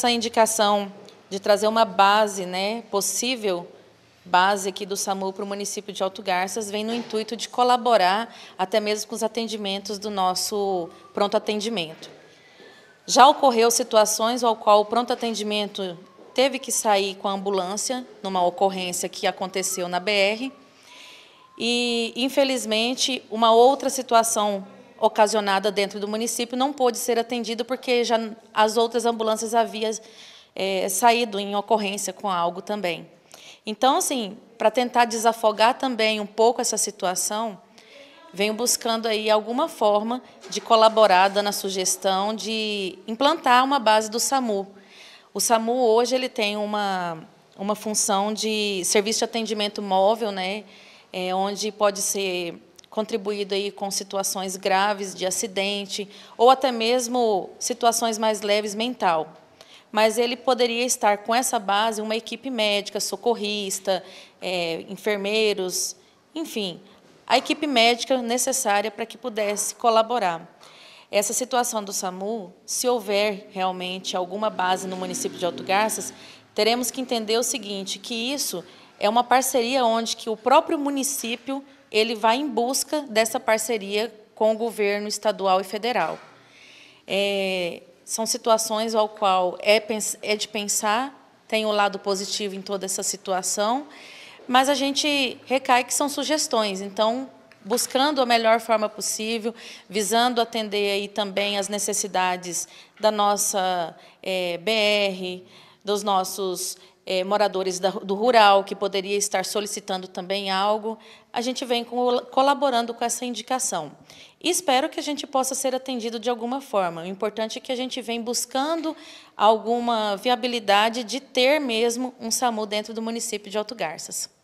Essa indicação de trazer uma base, né, possível base aqui do SAMU para o município de Alto Garças vem no intuito de colaborar até mesmo com os atendimentos do nosso pronto atendimento. Já ocorreu situações ao qual o pronto atendimento teve que sair com a ambulância numa ocorrência que aconteceu na BR e infelizmente uma outra situação ocasionada dentro do município não pôde ser atendido porque já as outras ambulâncias haviam é, saído em ocorrência com algo também. Então, assim, para tentar desafogar também um pouco essa situação, venho buscando aí alguma forma de colaborar na sugestão de implantar uma base do SAMU. O SAMU hoje ele tem uma, uma função de serviço de atendimento móvel, né, é, onde pode ser contribuído aí com situações graves de acidente ou até mesmo situações mais leves mental. Mas ele poderia estar com essa base uma equipe médica, socorrista, é, enfermeiros, enfim, a equipe médica necessária para que pudesse colaborar. Essa situação do SAMU, se houver realmente alguma base no município de Alto Garças, teremos que entender o seguinte, que isso é uma parceria onde que o próprio município ele vai em busca dessa parceria com o governo estadual e federal. É, são situações ao qual é, é de pensar, tem o um lado positivo em toda essa situação, mas a gente recai que são sugestões, então buscando a melhor forma possível, visando atender aí também as necessidades da nossa é, BR, dos nossos é, moradores da, do rural, que poderia estar solicitando também algo, a gente vem com, colaborando com essa indicação. E espero que a gente possa ser atendido de alguma forma. O importante é que a gente vem buscando alguma viabilidade de ter mesmo um SAMU dentro do município de Alto Garças.